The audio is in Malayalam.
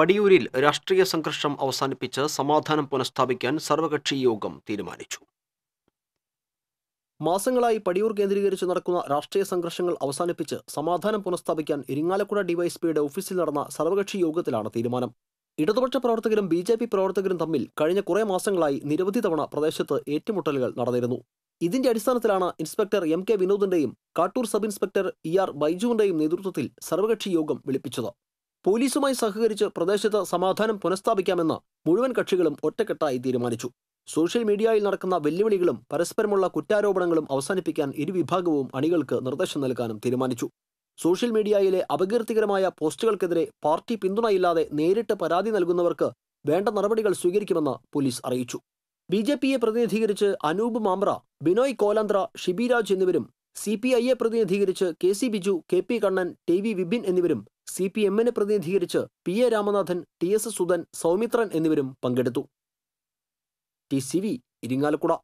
പടിയൂരിൽ രാഷ്ട്രീയ സംഘർഷം അവസാനിപ്പിച്ച് സമാധാനം പുനഃസ്ഥാപിക്കാൻ സർവകക്ഷി യോഗം തീരുമാനിച്ചു മാസങ്ങളായി പടിയൂർ കേന്ദ്രീകരിച്ച് നടക്കുന്ന രാഷ്ട്രീയ സംഘർഷങ്ങൾ അവസാനിപ്പിച്ച് സമാധാനം പുനഃസ്ഥാപിക്കാൻ ഇരിങ്ങാലക്കുട ഡിവൈഎസ്പിയുടെ ഓഫീസിൽ നടന്ന സർവകക്ഷി യോഗത്തിലാണ് തീരുമാനം ഇടതുപക്ഷ പ്രവർത്തകരും ബി ജെ പി പ്രവർത്തകരും തമ്മിൽ കഴിഞ്ഞ കുറേ മാസങ്ങളായി നിരവധി തവണ പ്രദേശത്ത് ഏറ്റുമുട്ടലുകൾ നടന്നിരുന്നു ഇതിന്റെ അടിസ്ഥാനത്തിലാണ് ഇൻസ്പെക്ടർ എം കെ വിനോദിന്റെയും Kattoor sub inspector E R ബൈജുവിന്റെയും നേതൃത്വത്തിൽ സർവകക്ഷി യോഗം വിളിപ്പിച്ചത് പോലീസുമായി സഹകരിച്ച് പ്രദേശത്ത് സമാധാനം പുനഃസ്ഥാപിക്കാമെന്ന് മുഴുവൻ കക്ഷികളും ഒറ്റക്കെട്ടായി തീരുമാനിച്ചു സോഷ്യൽ മീഡിയയിൽ നടക്കുന്ന വെല്ലുവിളികളും പരസ്പരമുള്ള കുറ്റാരോപണങ്ങളും അവസാനിപ്പിക്കാൻ ഇരുവിഭാഗവും അണികൾക്ക് നിർദ്ദേശം നൽകാനും തീരുമാനിച്ചു സോഷ്യൽ മീഡിയയിലെ അപകീർത്തികരമായ പോസ്റ്റുകൾക്കെതിരെ പാർട്ടി പിന്തുണയില്ലാതെ നേരിട്ട് പരാതി നൽകുന്നവർക്ക് വേണ്ട നടപടികൾ സ്വീകരിക്കുമെന്ന് പോലീസ് അറിയിച്ചു ബി ജെ പിയെ പ്രതിനിധീകരിച്ച് അനൂപ് മാമ്ര ബിനോയ് കോലാന്ത്ര ഷിബിരാജ് എന്നിവരും സി പി ഐയെ പ്രതിനിധീകരിച്ച് K C Biju K P Kannan T V Vipin എന്നിവരും സി പി എമ്മിനെ പ്രതിനിധീകരിച്ച് P A Ramanathan T S Sudhan Soumithran എന്നിവരും പങ്കെടുത്തു ടി സി വി ഇരിങ്ങാലക്കുട